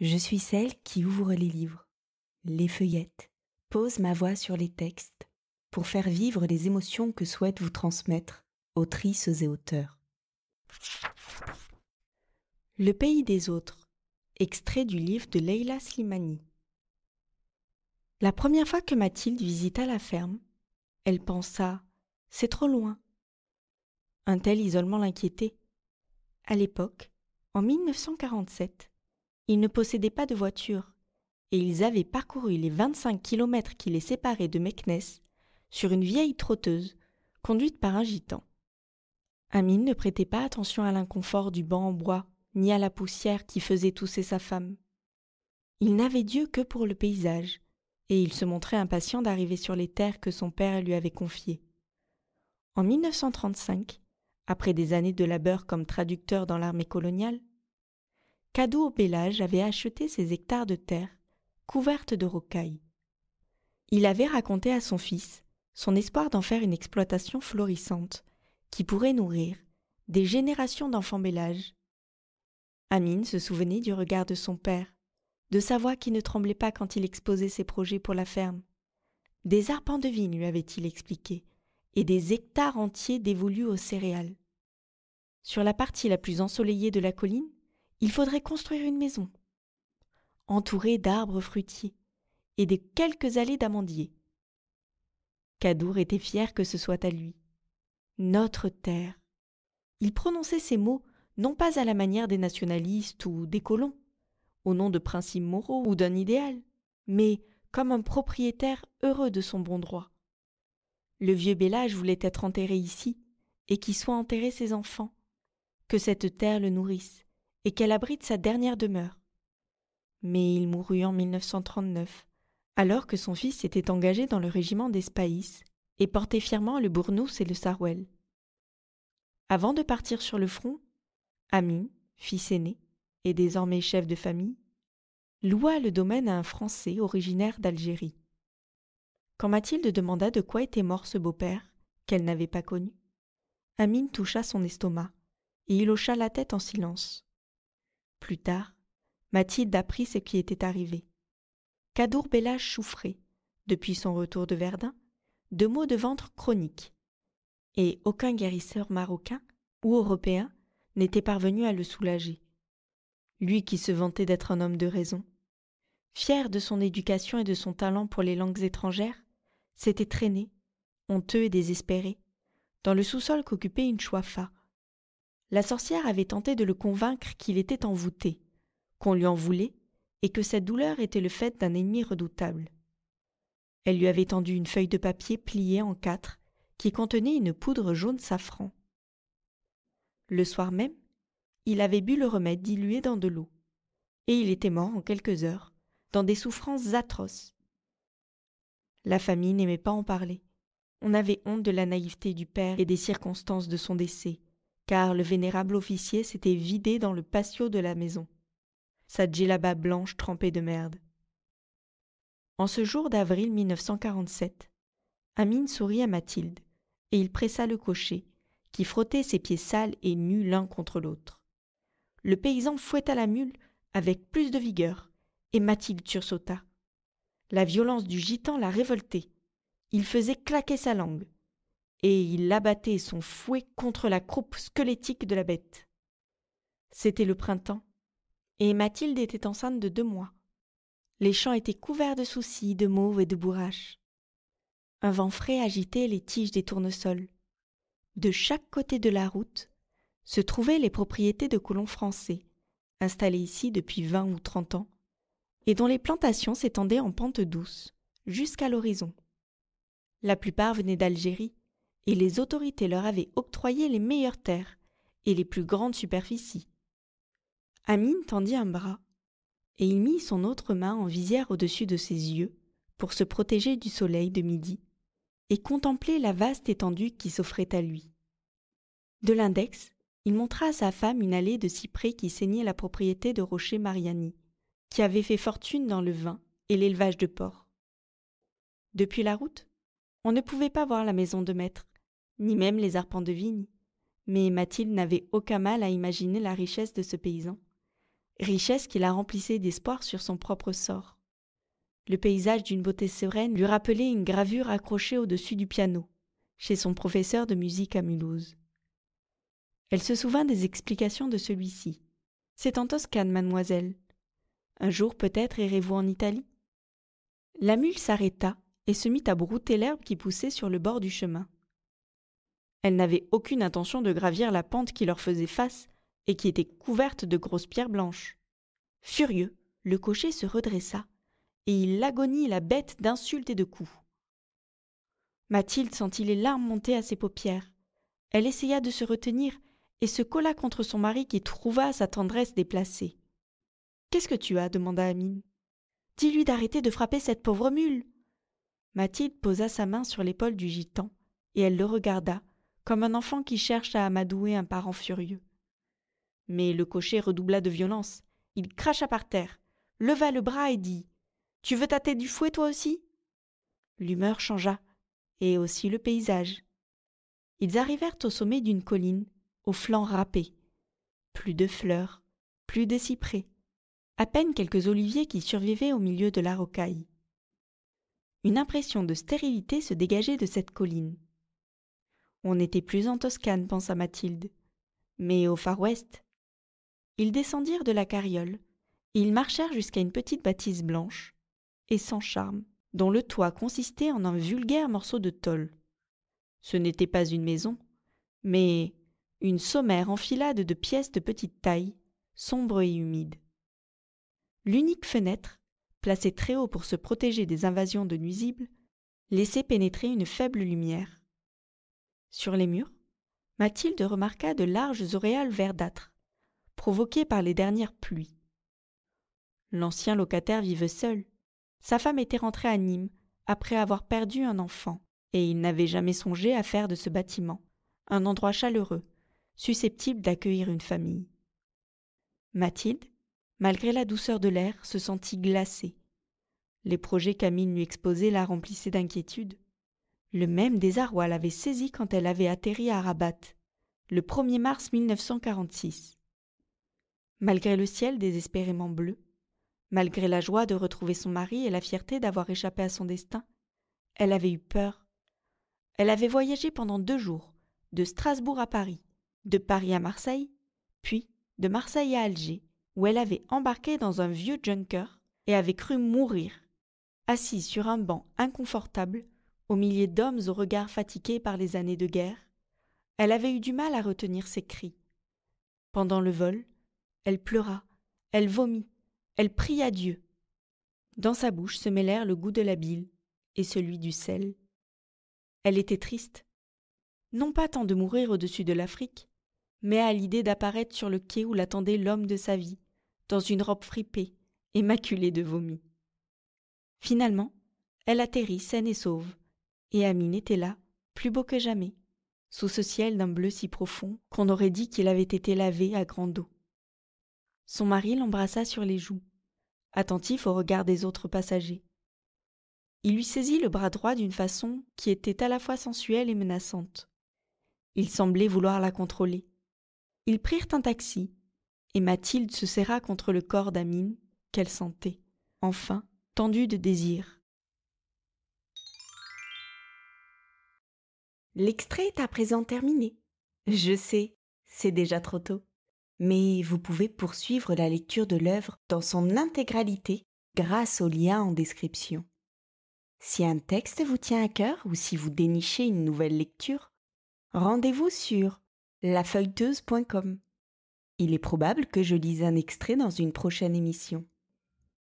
Je suis celle qui ouvre les livres, les feuillettes, pose ma voix sur les textes, pour faire vivre les émotions que souhaitent vous transmettre autrices et auteurs. Le pays des autres, extrait du livre de Leila Slimani. La première fois que Mathilde visita la ferme, elle pensa C'est trop loin. Un tel isolement l'inquiétait. À l'époque, en 1947, ils ne possédaient pas de voiture et ils avaient parcouru les 25 kilomètres qui les séparaient de Meknès sur une vieille trotteuse conduite par un gitan. Amine ne prêtait pas attention à l'inconfort du banc en bois ni à la poussière qui faisait tousser sa femme. Il n'avait Dieu que pour le paysage, et il se montrait impatient d'arriver sur les terres que son père lui avait confiées. En 1935, après des années de labeur comme traducteur dans l'armée coloniale, Cadou au Bellage avait acheté ses hectares de terre, couvertes de rocailles. Il avait raconté à son fils son espoir d'en faire une exploitation florissante, qui pourrait nourrir des générations d'enfants Bellage. Amine se souvenait du regard de son père, de sa voix qui ne tremblait pas quand il exposait ses projets pour la ferme. Des arpents de vigne lui avait-il expliqué, et des hectares entiers dévolus aux céréales. Sur la partie la plus ensoleillée de la colline, il faudrait construire une maison, entourée d'arbres fruitiers et de quelques allées d'amandiers. Cadour était fier que ce soit à lui. Notre terre. Il prononçait ces mots non pas à la manière des nationalistes ou des colons, au nom de principes moraux ou d'un idéal, mais comme un propriétaire heureux de son bon droit. Le vieux Bellage voulait être enterré ici, et qu'y soient enterrés ses enfants, que cette terre le nourrisse, et qu'elle abrite sa dernière demeure. Mais il mourut en 1939, alors que son fils était engagé dans le régiment des et portait fièrement le Bournous et le Sarouel. Avant de partir sur le front, Amine, fils aîné et désormais chef de famille, loua le domaine à un Français originaire d'Algérie. Quand Mathilde demanda de quoi était mort ce beau-père, qu'elle n'avait pas connu, Amine toucha son estomac, et il hocha la tête en silence. Plus tard, Mathilde apprit ce qui était arrivé. Cadour Bellage souffrait, depuis son retour de Verdun, de maux de ventre chroniques. Et aucun guérisseur marocain ou européen n'était parvenu à le soulager. Lui qui se vantait d'être un homme de raison. Fier de son éducation et de son talent pour les langues étrangères, s'était traîné, honteux et désespéré, dans le sous-sol qu'occupait une choifa, la sorcière avait tenté de le convaincre qu'il était envoûté, qu'on lui en voulait, et que cette douleur était le fait d'un ennemi redoutable. Elle lui avait tendu une feuille de papier pliée en quatre, qui contenait une poudre jaune safran. Le soir même, il avait bu le remède dilué dans de l'eau, et il était mort en quelques heures, dans des souffrances atroces. La famille n'aimait pas en parler. On avait honte de la naïveté du père et des circonstances de son décès, car le vénérable officier s'était vidé dans le patio de la maison, sa djellaba blanche trempée de merde. En ce jour d'avril 1947, Amine sourit à Mathilde, et il pressa le cocher, qui frottait ses pieds sales et nus l'un contre l'autre. Le paysan fouetta la mule avec plus de vigueur, et Mathilde sursauta. La violence du gitan la révoltait. Il faisait claquer sa langue et il abattait son fouet contre la croupe squelettique de la bête. C'était le printemps, et Mathilde était enceinte de deux mois. Les champs étaient couverts de soucis, de mauves et de bourraches. Un vent frais agitait les tiges des tournesols. De chaque côté de la route se trouvaient les propriétés de colons français, installés ici depuis vingt ou trente ans, et dont les plantations s'étendaient en pente douce, jusqu'à l'horizon. La plupart venaient d'Algérie, et les autorités leur avaient octroyé les meilleures terres et les plus grandes superficies. Amine tendit un bras, et il mit son autre main en visière au-dessus de ses yeux pour se protéger du soleil de midi et contempler la vaste étendue qui s'offrait à lui. De l'index, il montra à sa femme une allée de cyprès qui saignait la propriété de Rocher Mariani, qui avait fait fortune dans le vin et l'élevage de porcs. Depuis la route, on ne pouvait pas voir la maison de maître, ni même les arpents de vigne, mais Mathilde n'avait aucun mal à imaginer la richesse de ce paysan, richesse qui la remplissait d'espoir sur son propre sort. Le paysage d'une beauté sereine lui rappelait une gravure accrochée au-dessus du piano, chez son professeur de musique à Mulhouse. Elle se souvint des explications de celui-ci. C'est en Toscane, mademoiselle. Un jour peut-être irez-vous en Italie La mule s'arrêta et se mit à brouter l'herbe qui poussait sur le bord du chemin. Elle n'avait aucune intention de gravir la pente qui leur faisait face et qui était couverte de grosses pierres blanches. Furieux, le cocher se redressa et il agonit la bête d'insultes et de coups. Mathilde sentit les larmes monter à ses paupières. Elle essaya de se retenir et se colla contre son mari qui trouva sa tendresse déplacée. Qu'est-ce que tu as demanda Amine. Dis-lui d'arrêter de frapper cette pauvre mule. Mathilde posa sa main sur l'épaule du gitan et elle le regarda comme un enfant qui cherche à amadouer un parent furieux. Mais le cocher redoubla de violence. Il cracha par terre, leva le bras et dit Tu veux tâter du fouet toi aussi L'humeur changea, et aussi le paysage. Ils arrivèrent au sommet d'une colline, aux flancs râpés. Plus de fleurs, plus de cyprès, à peine quelques oliviers qui survivaient au milieu de la rocaille. Une impression de stérilité se dégageait de cette colline. On n'était plus en Toscane, pensa Mathilde, mais au Far West. Ils descendirent de la carriole. et Ils marchèrent jusqu'à une petite bâtisse blanche et sans charme, dont le toit consistait en un vulgaire morceau de tôle. Ce n'était pas une maison, mais une sommaire enfilade de pièces de petite taille, sombres et humides. L'unique fenêtre, placée très haut pour se protéger des invasions de nuisibles, laissait pénétrer une faible lumière. Sur les murs, Mathilde remarqua de larges auréales verdâtres, provoquées par les dernières pluies. L'ancien locataire vivait seul. Sa femme était rentrée à Nîmes après avoir perdu un enfant, et il n'avait jamais songé à faire de ce bâtiment un endroit chaleureux, susceptible d'accueillir une famille. Mathilde, malgré la douceur de l'air, se sentit glacée. Les projets qu'Amine lui exposait la remplissaient d'inquiétude. Le même désarroi l'avait saisie quand elle avait atterri à Rabat, le 1er mars 1946. Malgré le ciel désespérément bleu, malgré la joie de retrouver son mari et la fierté d'avoir échappé à son destin, elle avait eu peur. Elle avait voyagé pendant deux jours, de Strasbourg à Paris, de Paris à Marseille, puis de Marseille à Alger, où elle avait embarqué dans un vieux junker et avait cru mourir. Assise sur un banc inconfortable, aux milliers d'hommes aux regards fatigués par les années de guerre, elle avait eu du mal à retenir ses cris. Pendant le vol, elle pleura, elle vomit, elle pria Dieu. Dans sa bouche se mêlèrent le goût de la bile et celui du sel. Elle était triste, non pas tant de mourir au-dessus de l'Afrique, mais à l'idée d'apparaître sur le quai où l'attendait l'homme de sa vie, dans une robe fripée et maculée de vomi. Finalement, elle atterrit saine et sauve, et Amine était là, plus beau que jamais, sous ce ciel d'un bleu si profond qu'on aurait dit qu'il avait été lavé à grande eau. Son mari l'embrassa sur les joues, attentif au regard des autres passagers. Il lui saisit le bras droit d'une façon qui était à la fois sensuelle et menaçante. Il semblait vouloir la contrôler. Ils prirent un taxi, et Mathilde se serra contre le corps d'Amine, qu'elle sentait, enfin, tendue de désir. L'extrait est à présent terminé. Je sais, c'est déjà trop tôt. Mais vous pouvez poursuivre la lecture de l'œuvre dans son intégralité grâce au lien en description. Si un texte vous tient à cœur ou si vous dénichez une nouvelle lecture, rendez-vous sur lafeuilleteuse.com. Il est probable que je lise un extrait dans une prochaine émission.